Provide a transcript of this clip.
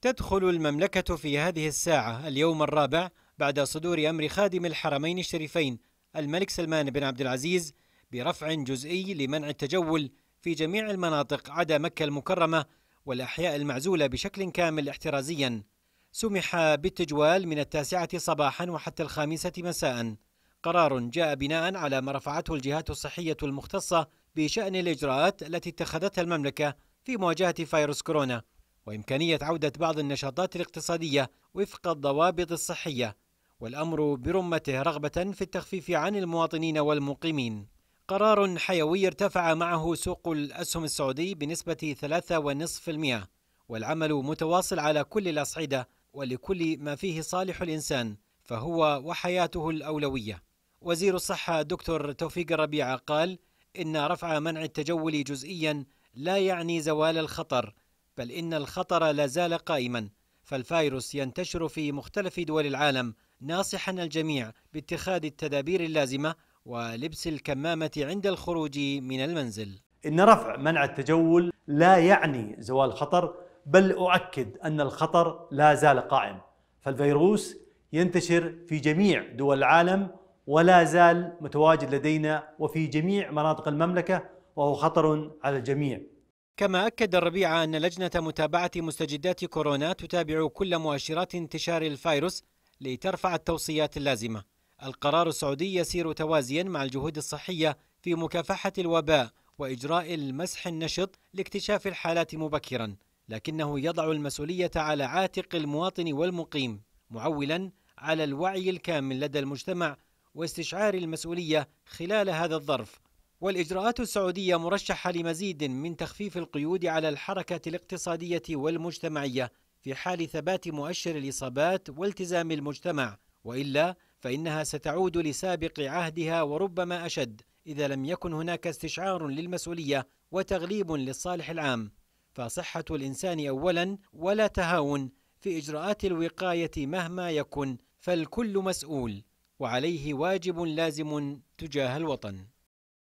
تدخل المملكة في هذه الساعة اليوم الرابع بعد صدور أمر خادم الحرمين الشريفين الملك سلمان بن عبد العزيز برفع جزئي لمنع التجول في جميع المناطق عدا مكة المكرمة والأحياء المعزولة بشكل كامل احترازيا سمح بالتجوال من التاسعة صباحا وحتى الخامسة مساء قرار جاء بناء على ما رفعته الجهات الصحية المختصة بشأن الإجراءات التي اتخذتها المملكة في مواجهة فيروس كورونا وإمكانية عودة بعض النشاطات الاقتصادية وفق الضوابط الصحية والأمر برمته رغبة في التخفيف عن المواطنين والمقيمين قرار حيوي ارتفع معه سوق الأسهم السعودي بنسبة 3.5% والعمل متواصل على كل الأصعدة ولكل ما فيه صالح الإنسان فهو وحياته الأولوية وزير الصحة دكتور توفيق الربيعة قال إن رفع منع التجول جزئيا لا يعني زوال الخطر بل إن الخطر لا زال قائما فالفيروس ينتشر في مختلف دول العالم ناصحا الجميع باتخاذ التدابير اللازمة ولبس الكمامة عند الخروج من المنزل إن رفع منع التجول لا يعني زوال الخطر بل أؤكد أن الخطر لا زال قائم فالفيروس ينتشر في جميع دول العالم ولا زال متواجد لدينا وفي جميع مناطق المملكة وهو خطر على الجميع كما أكد الربيع أن لجنة متابعة مستجدات كورونا تتابع كل مؤشرات انتشار الفيروس لترفع التوصيات اللازمة القرار السعودي يسير توازيا مع الجهود الصحية في مكافحة الوباء وإجراء المسح النشط لاكتشاف الحالات مبكرا لكنه يضع المسؤولية على عاتق المواطن والمقيم معولا على الوعي الكامل لدى المجتمع واستشعار المسؤولية خلال هذا الظرف والإجراءات السعودية مرشحة لمزيد من تخفيف القيود على الحركة الاقتصادية والمجتمعية في حال ثبات مؤشر الإصابات والتزام المجتمع وإلا فإنها ستعود لسابق عهدها وربما أشد إذا لم يكن هناك استشعار للمسؤولية وتغليب للصالح العام فصحة الإنسان أولا ولا تهاون في إجراءات الوقاية مهما يكن فالكل مسؤول وعليه واجب لازم تجاه الوطن